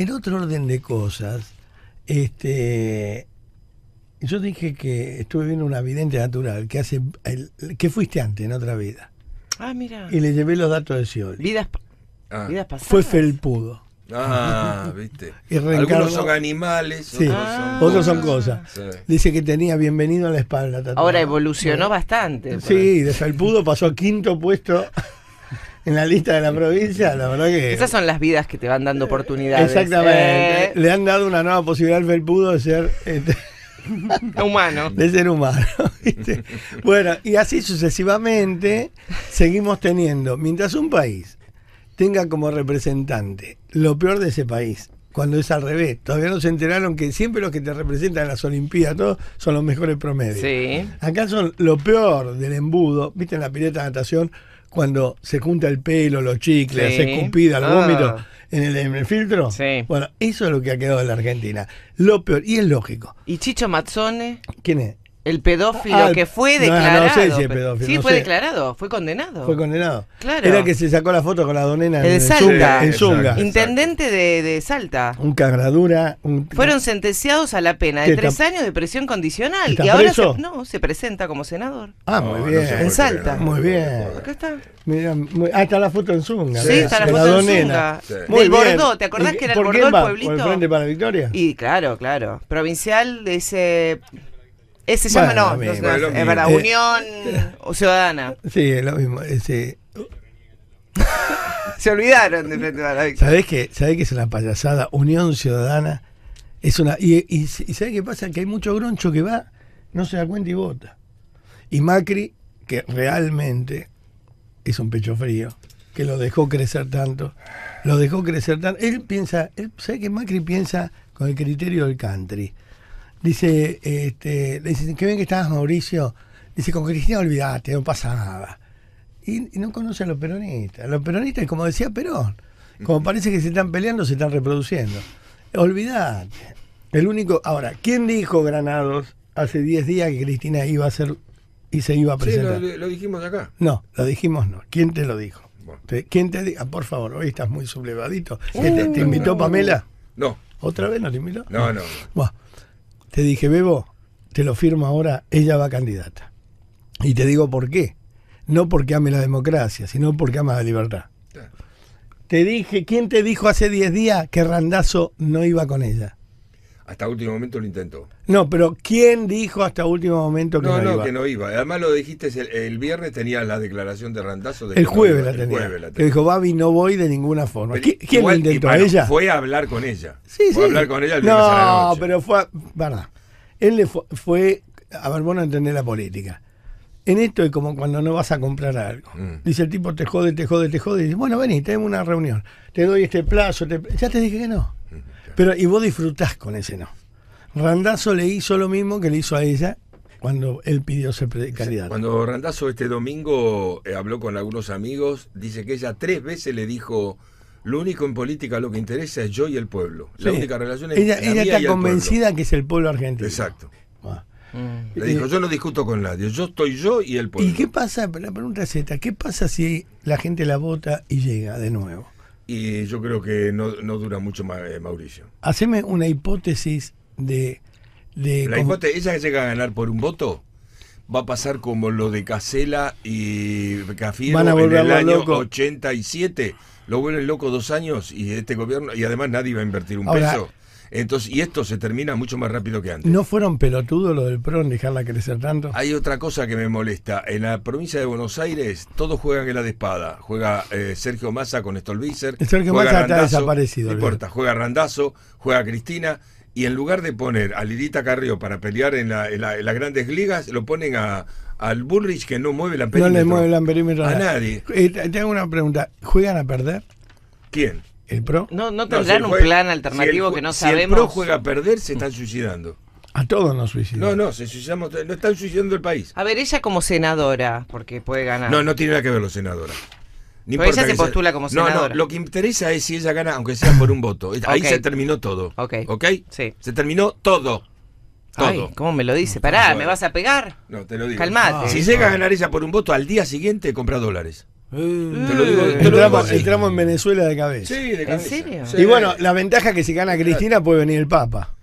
En otro orden de cosas, este, yo dije que estuve viendo una vidente natural que hace que fuiste antes en otra vida. Ah, mira. Y le llevé los datos de Scioli. Vidas, ah. pasadas. Fue felpudo. Ah, viste. Algunos son animales, otros, son cosas. Dice que tenía bienvenido a la espalda. Ahora evolucionó bastante. Sí, de felpudo pasó a quinto puesto en la lista de la provincia, la verdad que. Esas son las vidas que te van dando oportunidades. Exactamente. Eh. Le han dado una nueva posibilidad al felpudo de ser. Este, humano. De ser humano. ¿viste? Bueno, y así sucesivamente seguimos teniendo. Mientras un país tenga como representante lo peor de ese país, cuando es al revés. Todavía no se enteraron que siempre los que te representan en las Olimpiadas, todos son los mejores promedios. Sí. Acá son lo peor del embudo, viste en la pileta de natación, cuando se junta el pelo, los chicles, se escupida, el vómito ah. en, el, filtro. Bueno, eso es lo que ha quedado en la Argentina. Lo peor, y es lógico. ¿Y Chicho Mazzone? ¿Quién es? El pedófilo ah, que fue declarado. No, sé si es pedófilo. Sí, fue declarado, fue condenado. Fue condenado. Era que se sacó la foto con la donena el en Salta. En Zunga. Intendente de, de, Salta. Un cagradura. Fueron sentenciados a la pena de tres años de presión condicional. y ahora Se, no, se presenta como senador. Ah, muy bien. en Salta. Muy bien. Acá está. ah, está la foto en Zunga. Sí, está la foto en Zunga. el Muy Del Bordó, ¿te acordás que era el Bordó el pueblito? ¿Por el Frente para Victoria? Y claro, claro. Provincial de ese eh, se llama, no, es verdad, Unión eh, Ciudadana. Sí, es lo mismo. se olvidaron de frente ¿Sabés qué ¿Sabés que es una payasada? Unión Ciudadana es una. Y, y, ¿sabés qué pasa? Que hay mucho groncho que va, no se da cuenta y vota. Y Macri, que realmente es un pecho frío, que lo dejó crecer tanto, lo dejó crecer tanto. Él piensa, él, ¿sabés que Macri piensa con el criterio del country? Dice, este, le qué bien que estás, Mauricio. Dice, con Cristina olvídate, no pasa nada. Y, no conoce a los peronistas. Los peronistas, como decía Perón, como parece que se están peleando, se están reproduciendo. Olvídate. El único. Ahora, ¿quién dijo Granados hace 10 días que Cristina iba a ser y se iba a presentar? Sí, lo, dijimos acá. No, lo dijimos no. ¿Quién te lo dijo? ¿Quién te dijo? Ah, por favor, hoy estás muy sublevadito. ¿Te, uh. invitó Pamela? No. ¿Otra vez no te invitó? No, no te dije, Bebo, te lo firmo ahora, ella va candidata. Y te digo por qué. No porque ame la democracia, sino porque ama la libertad. Te dije, ¿quién te dijo hace 10 días que Randazo no iba con ella? Hasta último momento lo intentó. No, pero ¿quién dijo hasta último momento que no, no, no iba? que no iba. Además lo dijiste el, viernes, tenía la declaración de Randazo. De el, jueves, la tenía, el jueves la tenía. Que dijo, Babi, no voy de ninguna forma. ¿Quién lo intentó? ¿A ella? Fue a hablar con ella. Sí, fue a hablar con ella el No, pero fue... verdad. Él le fue, A ver, vos no la política. En esto es como cuando no vas a comprar algo. Mm. Dice el tipo, te jode, te jode, te jode. Y dice, bueno, vení, tenemos una reunión. Te doy este plazo. Ya te dije que no. Mm, pero, y vos disfrutás con ese no. Randazo le hizo lo mismo que le hizo a ella cuando él pidió ser candidato. Cuando Randazo este domingo eh, habló con algunos amigos, dice que ella tres veces le dijo, lo único en política lo que interesa es yo y el pueblo. La única relación es Ella, ella está convencida que es el pueblo argentino. Exacto. Mm. Le dijo, yo no discuto con nadie, yo estoy yo y el pueblo. ¿Y qué pasa? La pregunta es esta, ¿qué pasa si la gente la vota y llega de nuevo? y yo creo que no, dura mucho más, eh, Mauricio. Haceme una hipótesis de... la hipótesis, ella que llega a ganar por un voto va a pasar como lo de Casela y Cafiero en el año 87. Lo vuelven loco dos años y este gobierno, y además nadie va a invertir un peso. Entonces, y esto se termina mucho más rápido que antes. ¿No fueron pelotudos lo del PRO dejarla crecer tanto? Hay otra cosa que me molesta. En la provincia de Buenos Aires, todos juegan en la de espada. Juega eh, Sergio Massa con Stolbizer. Sergio Massa está desaparecido. No importa, juega Randazo, juega Cristina. Y en lugar de poner a Lirita Carrió para pelear en, las grandes ligas, lo ponen a, al Bullrich que no mueve la amperímetro. No le mueve la amperímetro a, nadie. Eh, Tengo una pregunta. ¿Juegan a perder? ¿Quién? ¿El PRO? No, no tendrán un plan alternativo que no sabemos. Si el PRO juega a perder, se están suicidando. A todos nos suicidamos. No, no, se suicidamos, no están suicidando el país. A ver, ella como senadora, porque puede ganar. No, no tiene nada que ver los senadora. ni Pero ella se postula como senadora. No, no, lo que interesa es si ella gana, aunque sea por un voto. Ahí se terminó todo. Ok. ¿Ok? Sí. Se terminó todo. Todo. ¿Cómo me lo dice? Pará, ¿me vas a pegar? No, te lo digo. Calmate. si llega a ganar ella por un voto, al día siguiente compra dólares. Mm. Eh, entramos, en Venezuela de cabeza. Y bueno, la ventaja es que si gana Cristina puede venir el Papa.